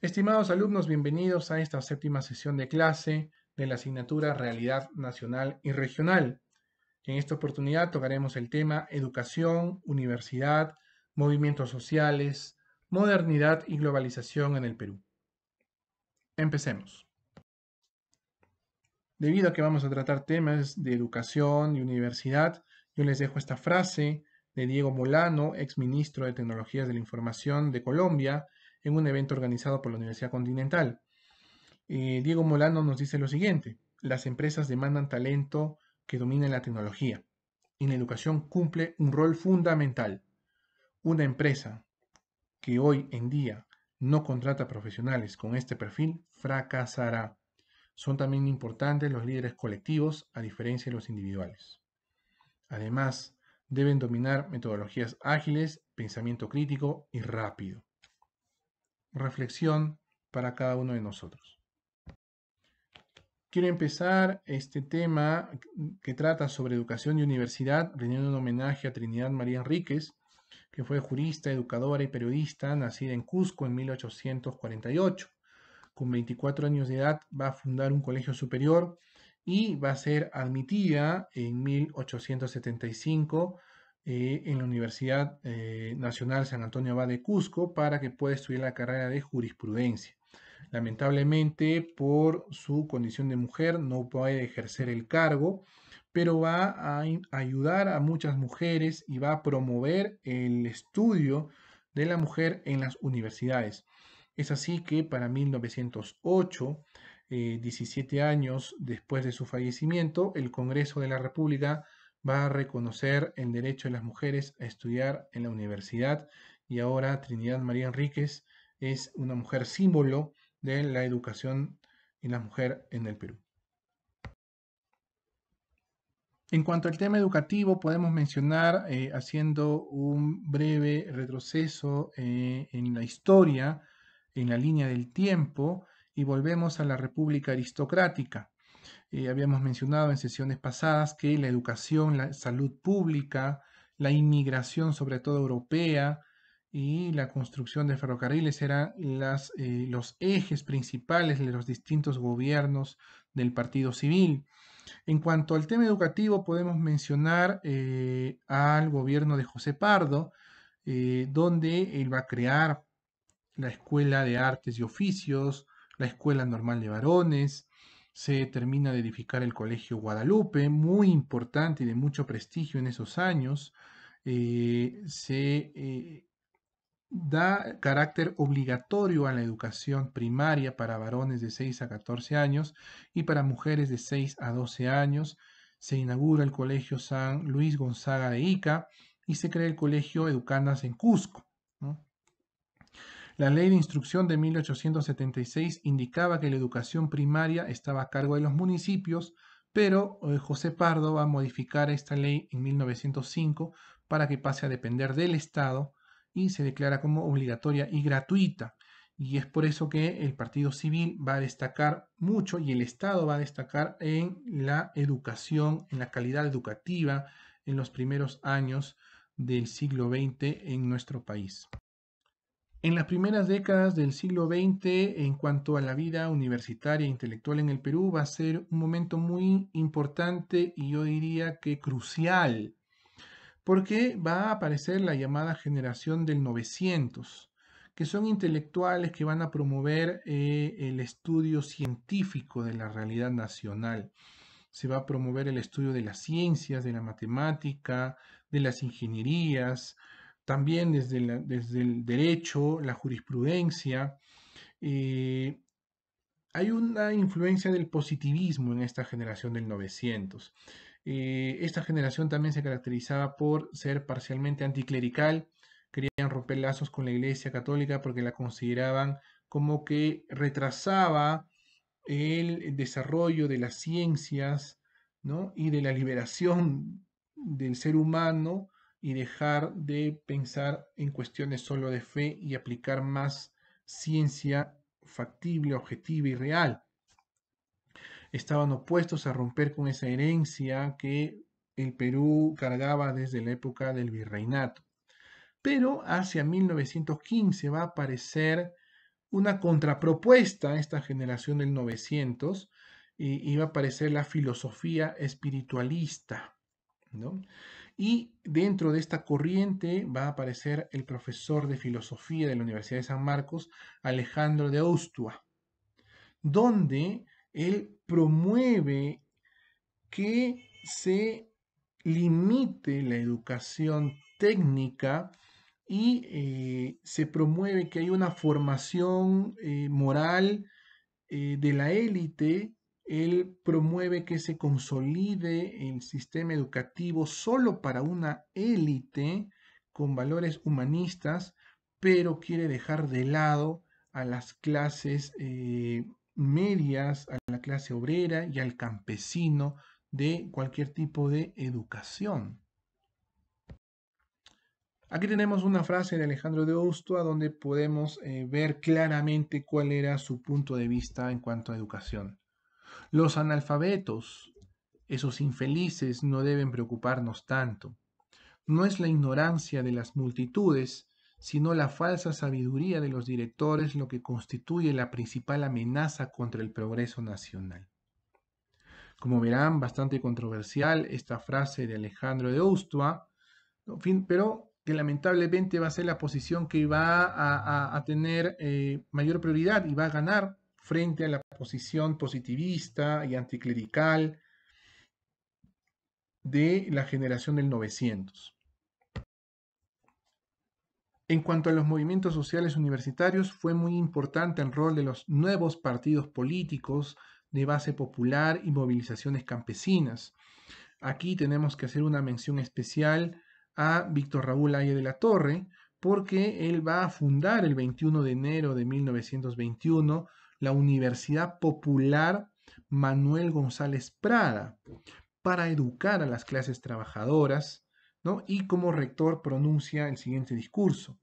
Estimados alumnos, bienvenidos a esta séptima sesión de clase de la asignatura Realidad Nacional y Regional. En esta oportunidad tocaremos el tema Educación, Universidad, Movimientos Sociales, Modernidad y Globalización en el Perú. Empecemos. Debido a que vamos a tratar temas de educación y universidad, yo les dejo esta frase de Diego Molano, ex ministro de Tecnologías de la Información de Colombia, en un evento organizado por la Universidad Continental. Eh, Diego Molano nos dice lo siguiente, las empresas demandan talento que domine la tecnología y la educación cumple un rol fundamental. Una empresa que hoy en día no contrata profesionales con este perfil fracasará. Son también importantes los líderes colectivos a diferencia de los individuales. Además, deben dominar metodologías ágiles, pensamiento crítico y rápido reflexión para cada uno de nosotros. Quiero empezar este tema que trata sobre educación y universidad, rindiendo un homenaje a Trinidad María Enríquez, que fue jurista, educadora y periodista, nacida en Cusco en 1848. Con 24 años de edad va a fundar un colegio superior y va a ser admitida en 1875 eh, en la Universidad eh, Nacional San Antonio Abad de Cusco para que pueda estudiar la carrera de jurisprudencia. Lamentablemente, por su condición de mujer, no puede ejercer el cargo, pero va a ayudar a muchas mujeres y va a promover el estudio de la mujer en las universidades. Es así que para 1908, 17 eh, años después de su fallecimiento, el Congreso de la República va a reconocer el derecho de las mujeres a estudiar en la universidad y ahora Trinidad María Enríquez es una mujer símbolo de la educación y la mujer en el Perú. En cuanto al tema educativo, podemos mencionar, eh, haciendo un breve retroceso eh, en la historia, en la línea del tiempo, y volvemos a la República Aristocrática. Eh, habíamos mencionado en sesiones pasadas que la educación, la salud pública, la inmigración, sobre todo europea, y la construcción de ferrocarriles eran eh, los ejes principales de los distintos gobiernos del Partido Civil. En cuanto al tema educativo, podemos mencionar eh, al gobierno de José Pardo, donde él va a crear la Escuela de Artes y Oficios, la Escuela Normal de Varones, se termina de edificar el Colegio Guadalupe, muy importante y de mucho prestigio en esos años. Eh, se eh, da carácter obligatorio a la educación primaria para varones de 6 a 14 años y para mujeres de 6 a 12 años. Se inaugura el Colegio San Luis Gonzaga de Ica y se crea el Colegio Educandas en Cusco. La ley de instrucción de 1876 indicaba que la educación primaria estaba a cargo de los municipios, pero eh, José Pardo va a modificar esta ley en 1905 para que pase a depender del Estado y se declara como obligatoria y gratuita. Y es por eso que el Partido Civil va a destacar mucho y el Estado va a destacar en la educación, en la calidad educativa en los primeros años del siglo XX en nuestro país. En las primeras décadas del siglo XX, en cuanto a la vida universitaria e intelectual en el Perú, va a ser un momento muy importante y yo diría que crucial, porque va a aparecer la llamada generación del 900, que son intelectuales que van a promover eh, el estudio científico de la realidad nacional. Se va a promover el estudio de las ciencias, de la matemática, de las ingenierías, también desde, desde el derecho, la jurisprudencia. Eh, hay una influencia del positivismo en esta generación del 900. Eh, esta generación también se caracterizaba por ser parcialmente anticlerical, querían romper lazos con la Iglesia Católica porque la consideraban como que retrasaba el desarrollo de las ciencias y de la liberación del ser humano y dejar de pensar en cuestiones solo de fe y aplicar más ciencia factible, objetiva y real. Estaban opuestos a romper con esa herencia que el Perú cargaba desde la época del virreinato. Pero hacia 1915 va a aparecer una contrapropuesta a esta generación del 900 y iba a aparecer la filosofía espiritualista. ¿no? Y dentro de esta corriente va a aparecer el profesor de filosofía de la Universidad de San Marcos, Alejandro de Austua, donde él promueve que se limite la educación técnica y eh, se promueve que hay una formación eh, moral eh, de la élite él promueve que se consolide el sistema educativo solo para una élite con valores humanistas, pero quiere dejar de lado a las clases eh, medias, a la clase obrera y al campesino de cualquier tipo de educación. Aquí tenemos una frase de Alejandro de Ostoa donde podemos eh, ver claramente cuál era su punto de vista en cuanto a educación. Los analfabetos, esos infelices, no deben preocuparnos tanto. No es la ignorancia de las multitudes, sino la falsa sabiduría de los directores lo que constituye la principal amenaza contra el progreso nacional. Como verán, bastante controversial esta frase de Alejandro de Ustua, pero que lamentablemente va a ser la posición que va a, tener eh, mayor prioridad y va a ganar frente a la posición positivista y anticlerical de la generación del 900. En cuanto a los movimientos sociales universitarios, fue muy importante el rol de los nuevos partidos políticos de base popular y movilizaciones campesinas. Aquí tenemos que hacer una mención especial a Víctor Raúl Aye de la Torre, porque él va a fundar el 21 de enero de 1921 la Universidad Popular Manuel González Prada para educar a las clases trabajadoras, Y como rector pronuncia el siguiente discurso.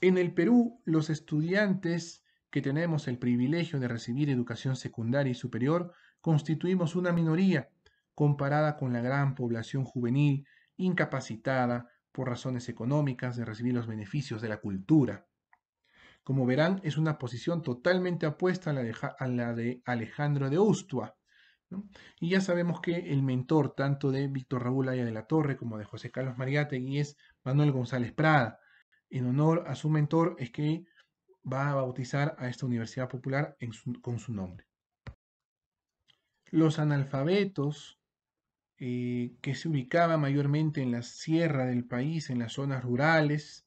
En el Perú, los estudiantes que tenemos el privilegio de recibir educación secundaria y superior constituimos una minoría comparada con la gran población juvenil incapacitada por razones económicas de recibir los beneficios de la cultura, como verán, es una posición totalmente apuesta a la de, Alejandro de Ustua. Y ya sabemos que el mentor tanto de Víctor Raúl Aya de la Torre como de José Carlos Mariátegui es Manuel González Prada. En honor a su mentor es que va a bautizar a esta Universidad Popular con su nombre. Los analfabetos eh, que se ubicaban mayormente en la sierra del país, en las zonas rurales,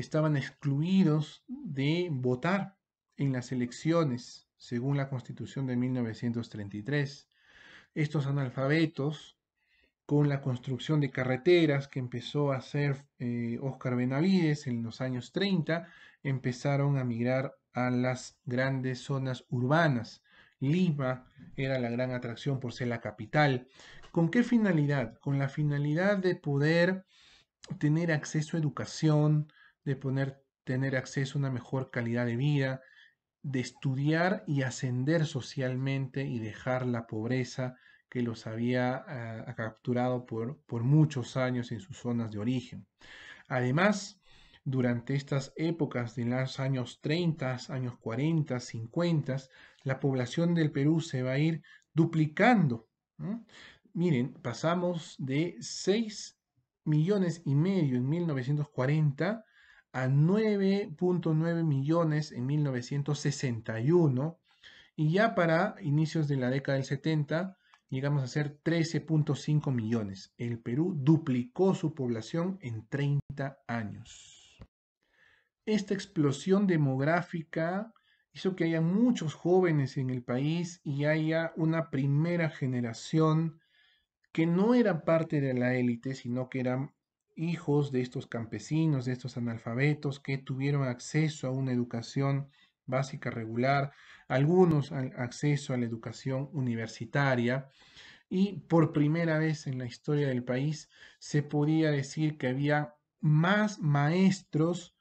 estaban excluidos de votar en las elecciones, según la Constitución de 1933. Estos analfabetos, con la construcción de carreteras que empezó a hacer eh, óscar Oscar Benavides en los años 30, empezaron a migrar a las grandes zonas urbanas. Lima era la gran atracción por ser la capital. ¿Con qué finalidad? Con la finalidad de poder tener acceso a educación, de poner, tener acceso a una mejor calidad de vida, de estudiar y ascender socialmente y dejar la pobreza que los había ah, capturado por, por muchos años en sus zonas de origen. Además, durante estas épocas de los años 30, años 40, 50, la población del Perú se va a ir duplicando. Miren, pasamos de 6 millones y medio en 1940 a 9.9 millones en 1961 y ya para inicios de la década del 70 llegamos a ser 13.5 millones. El Perú duplicó su población en 30 años. Esta explosión demográfica hizo que haya muchos jóvenes en el país y haya una primera generación que no era parte de la élite, sino que eran hijos de estos campesinos, de estos analfabetos que tuvieron acceso a una educación básica regular, algunos acceso a la educación universitaria y por primera vez en la historia del país se podía decir que había más maestros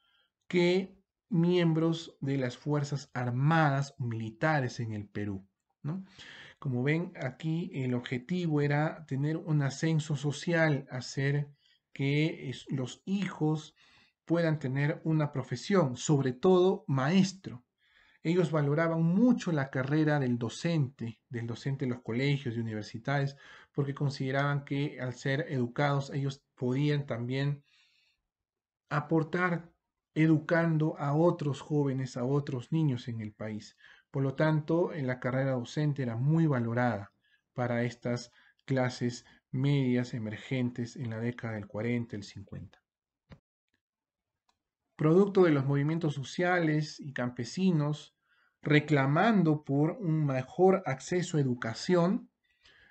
que miembros de las Fuerzas Armadas militares en el Perú. Como ven, aquí el objetivo era tener un ascenso social, hacer que los hijos puedan tener una profesión, sobre todo maestro. Ellos valoraban mucho la carrera del docente, del docente de los colegios y universidades, porque consideraban que al ser educados ellos podían también aportar educando a otros jóvenes, a otros niños en el país. Por lo tanto, en eh, la carrera docente era muy valorada para estas clases medias emergentes en la década del 40, el 50. Producto de los movimientos sociales y campesinos reclamando por un mejor acceso a educación,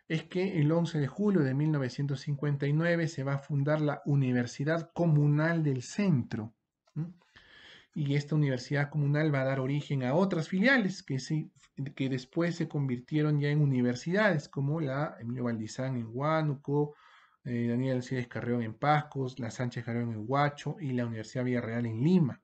es que el 11 de julio de 1959 se va a fundar la Universidad Comunal del Centro, y esta universidad comunal va a dar origen a otras filiales que, que después se convirtieron ya en universidades, como la Emilio Valdizán en Huánuco, eh, Daniel Alcides Carreón en Pascos, la Sánchez Carreón en Huacho y la Universidad Villarreal en Lima.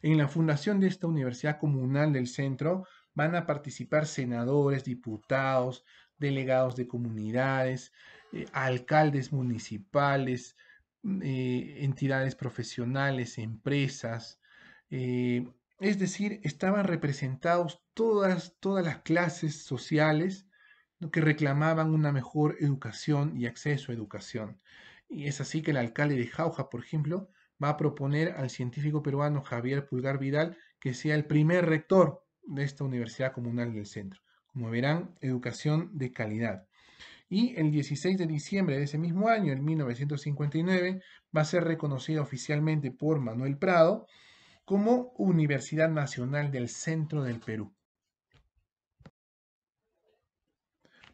En la fundación de esta universidad comunal del centro van a participar senadores, diputados, delegados de comunidades, eh, alcaldes municipales, eh, entidades profesionales, empresas, eh, es decir, estaban representados todas, todas las clases sociales que reclamaban una mejor educación y acceso a educación. Y es así que el alcalde de Jauja, por ejemplo, va a proponer al científico peruano Javier Pulgar Vidal que sea el primer rector de esta Universidad Comunal del Centro. Como verán, educación de calidad y el 16 de diciembre de ese mismo año, en 1959, va a ser reconocida oficialmente por Manuel Prado como Universidad Nacional del Centro del Perú.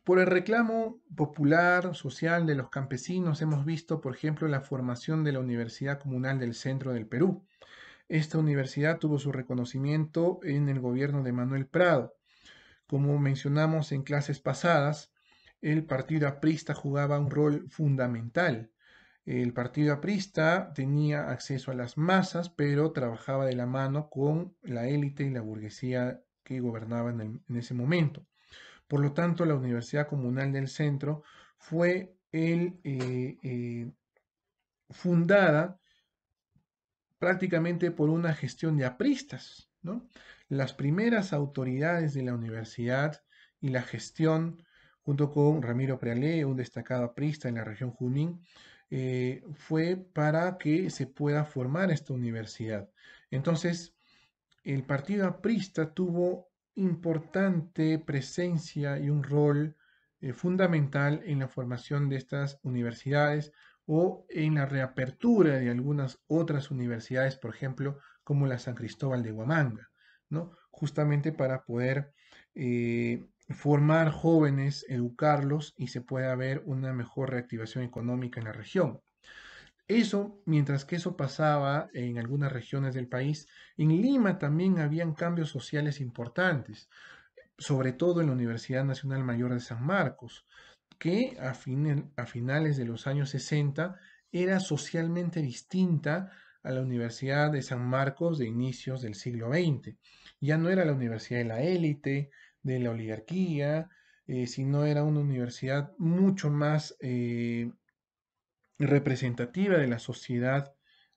Por el reclamo popular, social de los campesinos hemos visto, por ejemplo, la formación de la Universidad Comunal del Centro del Perú. Esta universidad tuvo su reconocimiento en el gobierno de Manuel Prado. Como mencionamos en clases pasadas, el partido aprista jugaba un rol fundamental. El partido aprista tenía acceso a las masas, pero trabajaba de la mano con la élite y la burguesía que gobernaban en, ese momento. Por lo tanto, la Universidad Comunal del Centro fue eh, eh, fundada prácticamente por una gestión de apristas. Las primeras autoridades de la universidad y la gestión junto con Ramiro Prealé, un destacado aprista en la región Junín, eh, fue para que se pueda formar esta universidad. Entonces, el partido aprista tuvo importante presencia y un rol eh, fundamental en la formación de estas universidades o en la reapertura de algunas otras universidades, por ejemplo, como la San Cristóbal de Huamanga, ¿no? justamente para poder eh, formar jóvenes, educarlos y se puede haber una mejor reactivación económica en la región. Eso, mientras que eso pasaba en algunas regiones del país, en Lima también habían cambios sociales importantes, sobre todo en la Universidad Nacional Mayor de San Marcos, que a, finales de los años 60 era socialmente distinta a la Universidad de San Marcos de inicios del siglo XX. Ya no era la universidad de la élite, de la oligarquía, eh, si no era una universidad mucho más eh, representativa de la sociedad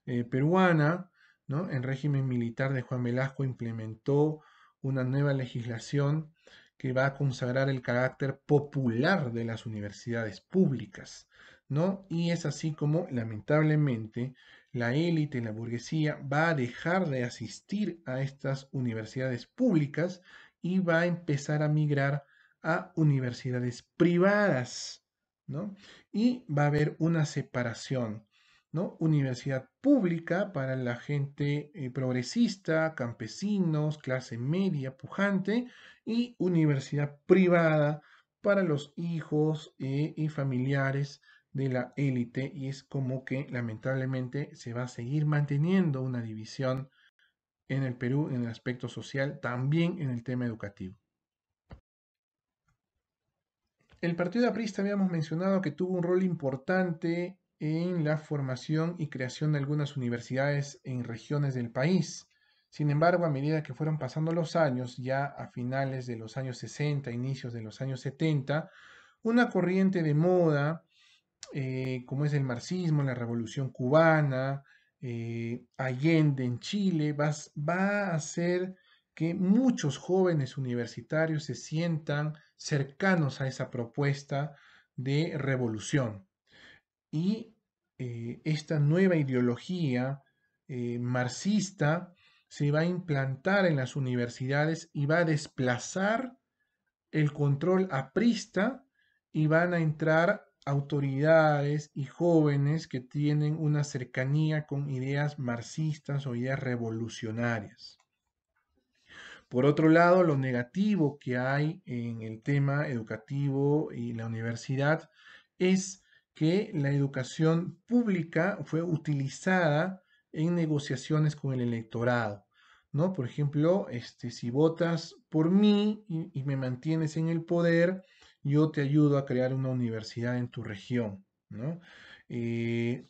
eh, peruana. ¿no? En régimen militar de Juan Velasco implementó una nueva legislación que va a consagrar el carácter popular de las universidades públicas. ¿no? Y es así como, lamentablemente, la élite, la burguesía, va a dejar de asistir a estas universidades públicas y va a empezar a migrar a universidades privadas, ¿no? Y va a haber una separación, ¿no? Universidad pública para la gente eh, progresista, campesinos, clase media, pujante, y universidad privada para los hijos eh, y familiares de la élite y es como que lamentablemente se va a seguir manteniendo una división en el Perú en el aspecto social, también en el tema educativo. El Partido Aprista habíamos mencionado que tuvo un rol importante en la formación y creación de algunas universidades en regiones del país. Sin embargo, a medida que fueron pasando los años, ya a finales de los años 60, inicios de los años 70, una corriente de moda, eh, como es el marxismo, la revolución cubana, eh, Allende en Chile va, a hacer que muchos jóvenes universitarios se sientan cercanos a esa propuesta de revolución. Y eh, esta nueva ideología eh, marxista se va a implantar en las universidades y va a desplazar el control aprista y van a entrar autoridades y jóvenes que tienen una cercanía con ideas marxistas o ideas revolucionarias. Por otro lado, lo negativo que hay en el tema educativo y la universidad es que la educación pública fue utilizada en negociaciones con el electorado. ¿no? Por ejemplo, este, si votas por mí y, y me mantienes en el poder, yo te ayudo a crear una universidad en tu región, ¿no? Eh,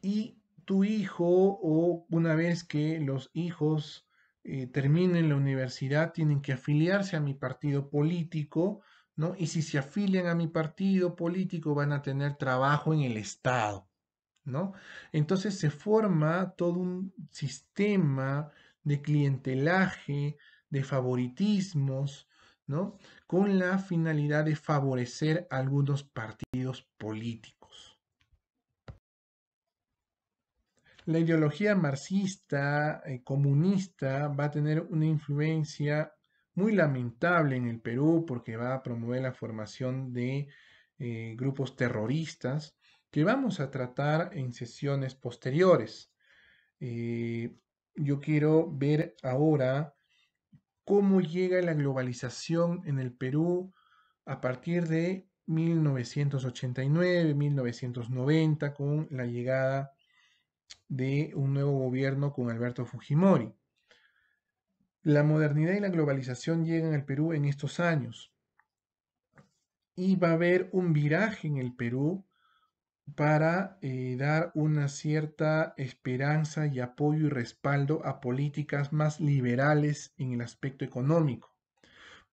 y tu hijo o una vez que los hijos eh, terminen la universidad, tienen que afiliarse a mi partido político, ¿no? Y si se afilian a mi partido político, van a tener trabajo en el Estado, ¿no? Entonces se forma todo un sistema de clientelaje, de favoritismos, ¿no? Con la finalidad de favorecer algunos partidos políticos. La ideología marxista, eh, comunista, va a tener una influencia muy lamentable en el Perú porque va a promover la formación de eh, grupos terroristas que vamos a tratar en sesiones posteriores. Eh, yo quiero ver ahora cómo llega la globalización en el Perú a partir de 1989, 1990, con la llegada de un nuevo gobierno con Alberto Fujimori. La modernidad y la globalización llegan al Perú en estos años y va a haber un viraje en el Perú para eh, dar una cierta esperanza y apoyo y respaldo a políticas más liberales en el aspecto económico,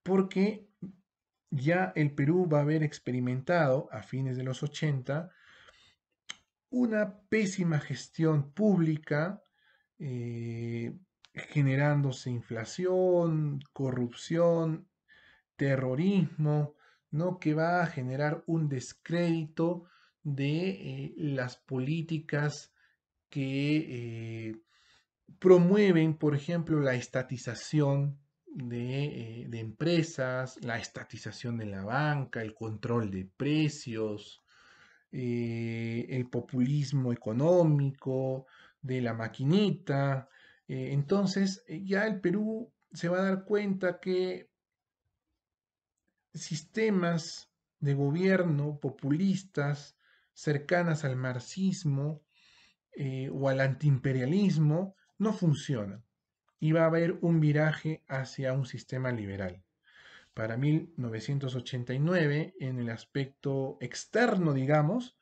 porque ya el Perú va a haber experimentado a fines de los 80 una pésima gestión pública eh, generándose inflación, corrupción, terrorismo, ¿no? que va a generar un descrédito de eh, las políticas que eh, promueven, por ejemplo, la estatización de, eh, de, empresas, la estatización de la banca, el control de precios, el populismo económico, de la maquinita. entonces, ya el Perú se va a dar cuenta que sistemas de gobierno populistas cercanas al marxismo eh, o al antiimperialismo no funcionan. Y va a haber un viraje hacia un sistema liberal. Para 1989, en el aspecto externo, digamos,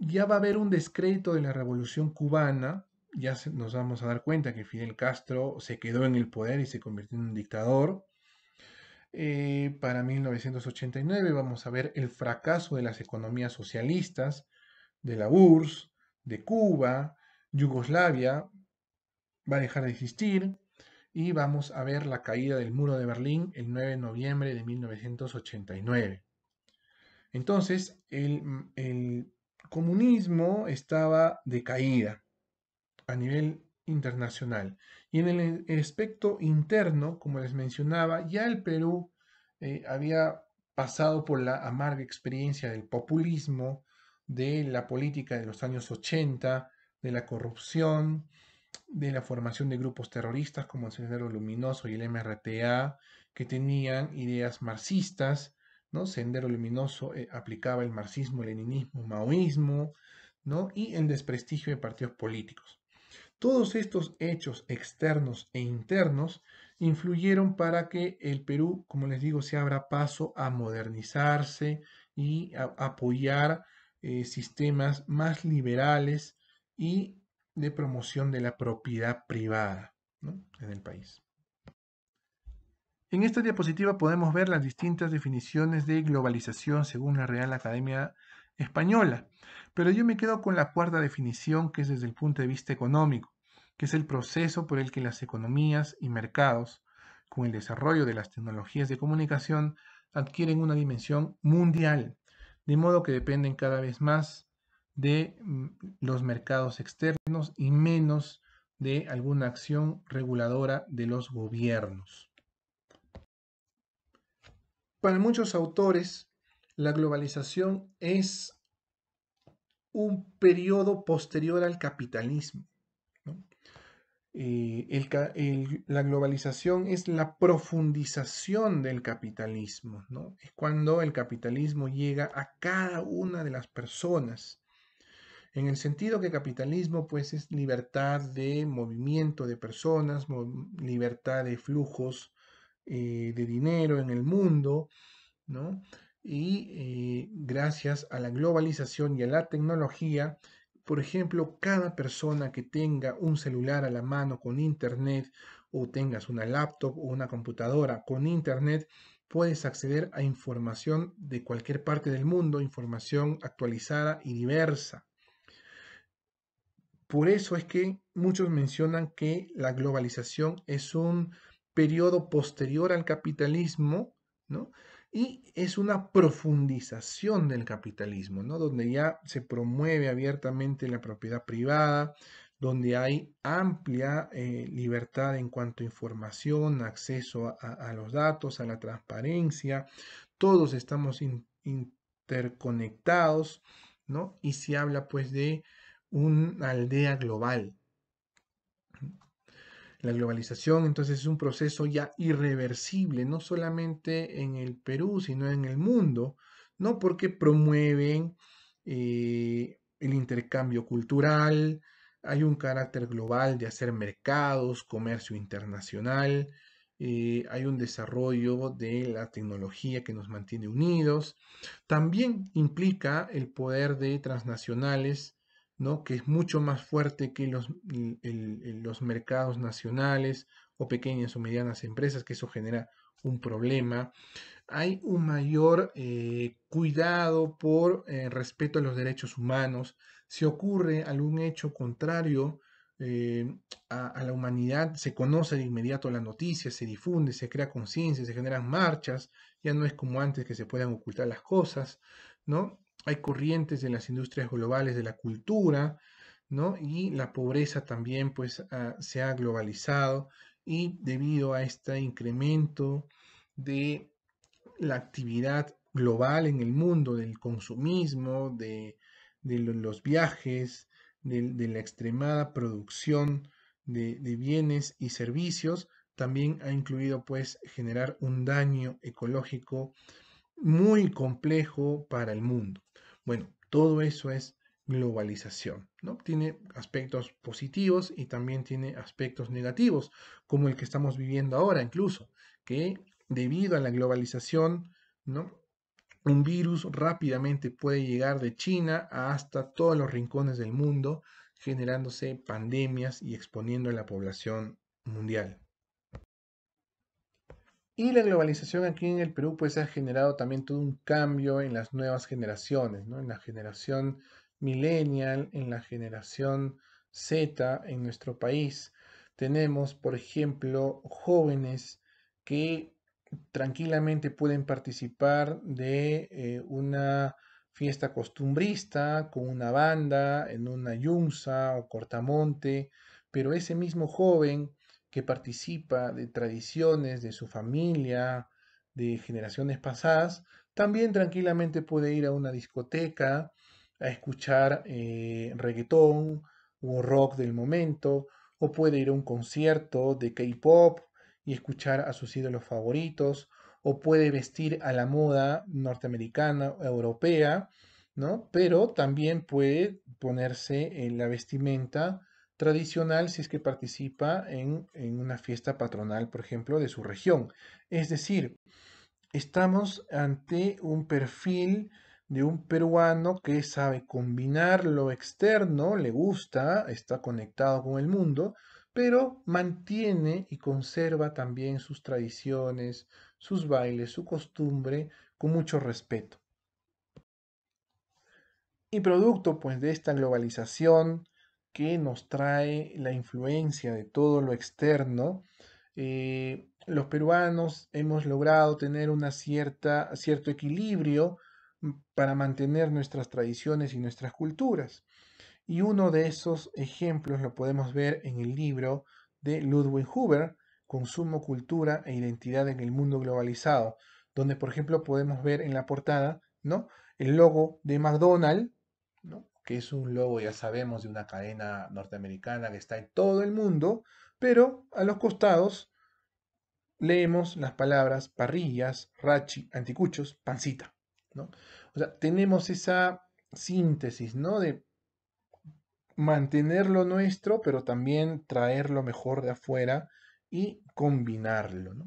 ya va a haber un descrédito de la revolución cubana. Ya nos vamos a dar cuenta que Fidel Castro se quedó en el poder y se convirtió en un dictador. Eh, para 1989 vamos a ver el fracaso de las economías socialistas, de la URSS, de Cuba, Yugoslavia va a dejar de existir y vamos a ver la caída del muro de Berlín el 9 de noviembre de 1989. Entonces, el, el comunismo estaba de caída a nivel internacional. Y en el aspecto interno, como les mencionaba, ya el Perú eh, había pasado por la amarga experiencia del populismo, de la política de los años 80, de la corrupción, de la formación de grupos terroristas como el Sendero Luminoso y el MRTA, que tenían ideas marxistas, ¿no? Sendero Luminoso eh, aplicaba el marxismo, el leninismo, el maoísmo, ¿no? Y el desprestigio de partidos políticos. Todos estos hechos externos e internos influyeron para que el Perú, como les digo, se abra paso a modernizarse y a apoyar eh, sistemas más liberales y de promoción de la propiedad privada en el país. En esta diapositiva podemos ver las distintas definiciones de globalización según la Real Academia española. Pero yo me quedo con la cuarta definición, que es desde el punto de vista económico, que es el proceso por el que las economías y mercados, con el desarrollo de las tecnologías de comunicación, adquieren una dimensión mundial, de modo que dependen cada vez más de mm, los mercados externos y menos de alguna acción reguladora de los gobiernos. Para muchos autores, la globalización es un periodo posterior al capitalismo. Eh, la globalización es la profundización del capitalismo, ¿no? es cuando el capitalismo llega a cada una de las personas, en el sentido que capitalismo pues es libertad de movimiento de personas, libertad de flujos eh, de dinero en el mundo, ¿no? y eh, gracias a la globalización y a la tecnología, por ejemplo, cada persona que tenga un celular a la mano con internet o tengas una laptop o una computadora con internet, puedes acceder a información de cualquier parte del mundo, información actualizada y diversa. Por eso es que muchos mencionan que la globalización es un periodo posterior al capitalismo, ¿no? Y es una profundización del capitalismo, ¿no? Donde ya se promueve abiertamente la propiedad privada, donde hay amplia eh, libertad en cuanto a información, acceso a, los datos, a la transparencia, todos estamos interconectados, ¿no? Y se habla pues de una aldea global, la globalización entonces es un proceso ya irreversible, no solamente en el Perú, sino en el mundo, ¿no? Porque promueven eh, el intercambio cultural, hay un carácter global de hacer mercados, comercio internacional, eh, hay un desarrollo de la tecnología que nos mantiene unidos. También implica el poder de transnacionales ¿no? que es mucho más fuerte que los, los mercados nacionales o pequeñas o medianas empresas, que eso genera un problema. Hay un mayor eh, cuidado por el eh, respeto a los derechos humanos. Si ocurre algún hecho contrario eh, a, a, la humanidad, se conoce de inmediato la noticia, se difunde, se crea conciencia, se generan marchas, ya no es como antes que se puedan ocultar las cosas, ¿no? hay corrientes de las industrias globales de la cultura, ¿no? Y la pobreza también, pues, se ha globalizado y debido a este incremento de la actividad global en el mundo, del consumismo, de, los viajes, de, la extremada producción de, de bienes y servicios, también ha incluido pues generar un daño ecológico muy complejo para el mundo. Bueno, todo eso es globalización, ¿no? Tiene aspectos positivos y también tiene aspectos negativos, como el que estamos viviendo ahora incluso, que debido a la globalización, ¿no? Un virus rápidamente puede llegar de China hasta todos los rincones del mundo, generándose pandemias y exponiendo a la población mundial. Y la globalización aquí en el Perú pues ha generado también todo un cambio en las nuevas generaciones, En la generación millennial, en la generación Z en nuestro país. Tenemos, por ejemplo, jóvenes que tranquilamente pueden participar de eh, una fiesta costumbrista con una banda, en una yunza o cortamonte, pero ese mismo joven que participa de tradiciones de su familia, de generaciones pasadas, también tranquilamente puede ir a una discoteca a escuchar eh, reggaetón o rock del momento, o puede ir a un concierto de K-pop y escuchar a sus ídolos favoritos, o puede vestir a la moda norteamericana o europea, ¿no? Pero también puede ponerse en la vestimenta tradicional si es que participa en, en una fiesta patronal, por ejemplo, de su región. Es decir, estamos ante un perfil de un peruano que sabe combinar lo externo, le gusta, está conectado con el mundo, pero mantiene y conserva también sus tradiciones, sus bailes, su costumbre, con mucho respeto. Y producto pues de esta globalización, que nos trae la influencia de todo lo externo, eh, los peruanos hemos logrado tener una cierta, cierto equilibrio mm, para mantener nuestras tradiciones y nuestras culturas. Y uno de esos ejemplos lo podemos ver en el libro de Ludwig Huber, Consumo, Cultura e Identidad en el Mundo Globalizado, donde por ejemplo podemos ver en la portada ¿no? el logo de McDonald's, ¿no? que es un logo, ya sabemos, de una cadena norteamericana que está en todo el mundo, pero a los costados leemos las palabras parrillas, rachi, anticuchos, pancita. ¿no? O sea, tenemos esa síntesis ¿no? de mantener lo nuestro, pero también traer lo mejor de afuera y combinarlo. ¿no?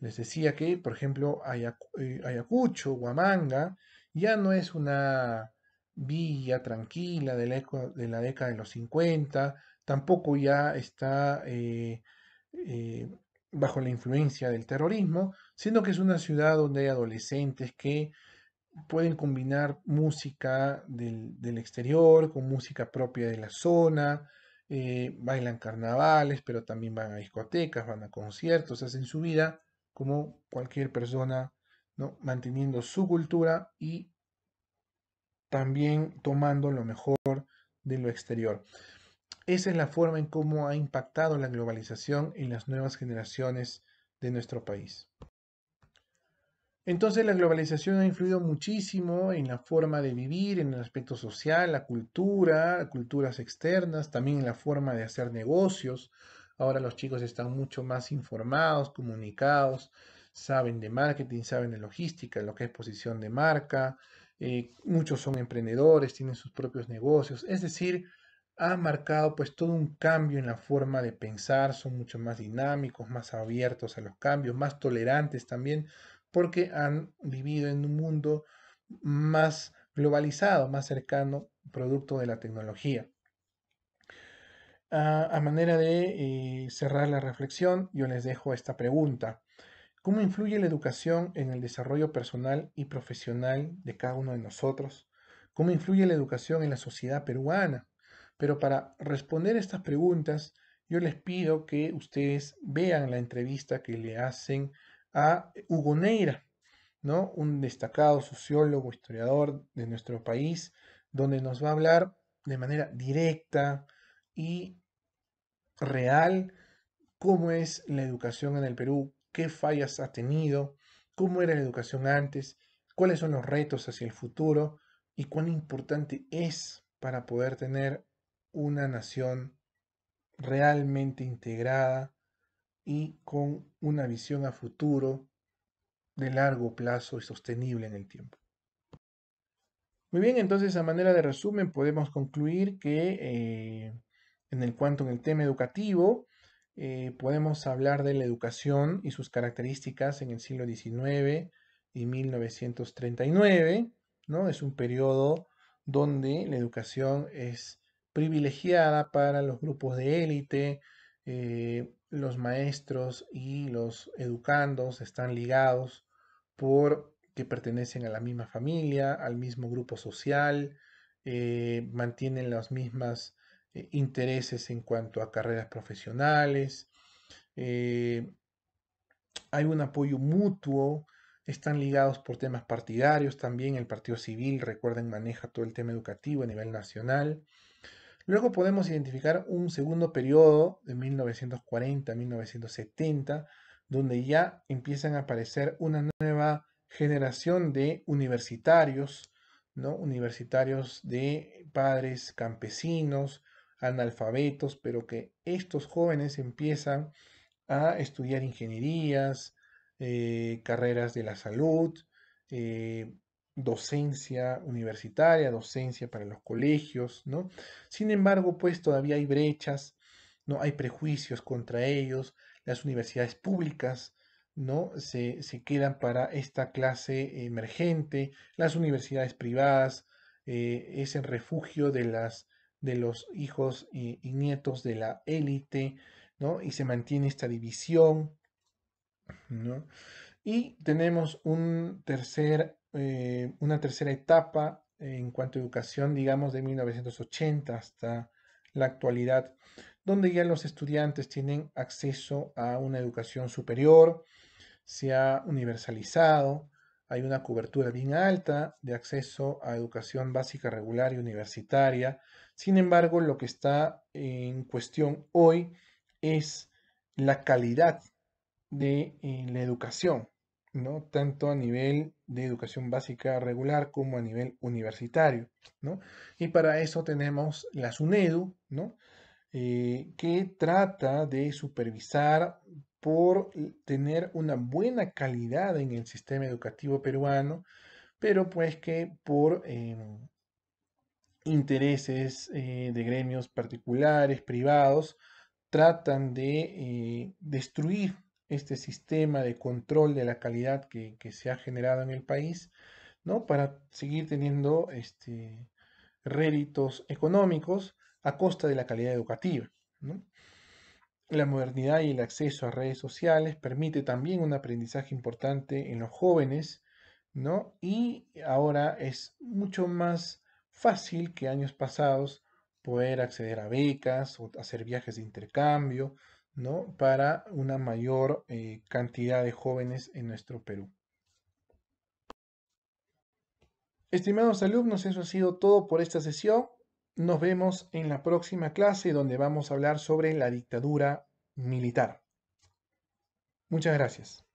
Les decía que, por ejemplo, eh, Ayacucho, Huamanga, ya no es una villa tranquila de la, de década de los 50, tampoco ya está eh, eh, bajo la influencia del terrorismo, sino que es una ciudad donde hay adolescentes que pueden combinar música del, exterior con música propia de la zona, eh, bailan carnavales, pero también van a discotecas, van a conciertos, hacen su vida como cualquier persona, ¿no? manteniendo su cultura y también tomando lo mejor de lo exterior. Esa es la forma en cómo ha impactado la globalización en las nuevas generaciones de nuestro país. Entonces la globalización ha influido muchísimo en la forma de vivir, en el aspecto social, la cultura, culturas externas, también en la forma de hacer negocios. Ahora los chicos están mucho más informados, comunicados, saben de marketing, saben de logística, lo que es posición de marca, eh, muchos son emprendedores, tienen sus propios negocios, es decir, ha marcado pues todo un cambio en la forma de pensar, son mucho más dinámicos, más abiertos a los cambios, más tolerantes también, porque han vivido en un mundo más globalizado, más cercano, producto de la tecnología. A, manera de eh, cerrar la reflexión, yo les dejo esta pregunta. ¿Cómo influye la educación en el desarrollo personal y profesional de cada uno de nosotros? ¿Cómo influye la educación en la sociedad peruana? Pero para responder estas preguntas, yo les pido que ustedes vean la entrevista que le hacen a Hugo Neira, ¿no? un destacado sociólogo, historiador de nuestro país, donde nos va a hablar de manera directa y real cómo es la educación en el Perú, qué fallas ha tenido, cómo era la educación antes, cuáles son los retos hacia el futuro y cuán importante es para poder tener una nación realmente integrada y con una visión a futuro de largo plazo y sostenible en el tiempo. Muy bien, entonces a manera de resumen podemos concluir que eh, en el cuanto en el tema educativo, eh, podemos hablar de la educación y sus características en el siglo XIX y 1939, ¿no? Es un periodo donde la educación es privilegiada para los grupos de élite, eh, los maestros y los educandos están ligados por que pertenecen a la misma familia, al mismo grupo social, eh, mantienen las mismas eh, intereses en cuanto a carreras profesionales, eh, hay un apoyo mutuo, están ligados por temas partidarios también, el Partido Civil, recuerden, maneja todo el tema educativo a nivel nacional. Luego podemos identificar un segundo periodo de 1940-1970, donde ya empiezan a aparecer una nueva generación de universitarios, ¿no? universitarios de padres campesinos, analfabetos, pero que estos jóvenes empiezan a estudiar ingenierías, eh, carreras de la salud, eh, docencia universitaria, docencia para los colegios, ¿no? Sin embargo, pues todavía hay brechas, ¿no? Hay prejuicios contra ellos, las universidades públicas, ¿no? Se, quedan para esta clase emergente, las universidades privadas eh, es el refugio de las de los hijos y, nietos de la élite, ¿no? Y se mantiene esta división, ¿no? Y tenemos un tercer, eh, una tercera etapa en cuanto a educación, digamos, de 1980 hasta la actualidad, donde ya los estudiantes tienen acceso a una educación superior, se ha universalizado, hay una cobertura bien alta de acceso a educación básica regular y universitaria, sin embargo, lo que está en cuestión hoy es la calidad de eh, la educación, ¿no? tanto a nivel de educación básica regular como a nivel universitario. ¿no? Y para eso tenemos la SUNEDU, ¿no? Eh, que trata de supervisar por tener una buena calidad en el sistema educativo peruano, pero pues que por em, intereses eh, de gremios particulares, privados, tratan de eh, destruir este sistema de control de la calidad que, se ha generado en el país, ¿no? Para seguir teniendo este, réditos económicos a costa de la calidad educativa, La modernidad y el acceso a redes sociales permite también un aprendizaje importante en los jóvenes, ¿no? Y ahora es mucho más fácil que años pasados poder acceder a becas o hacer viajes de intercambio, ¿no? Para una mayor eh, cantidad de jóvenes en nuestro Perú. Estimados alumnos, eso ha sido todo por esta sesión. Nos vemos en la próxima clase donde vamos a hablar sobre la dictadura militar. Muchas gracias.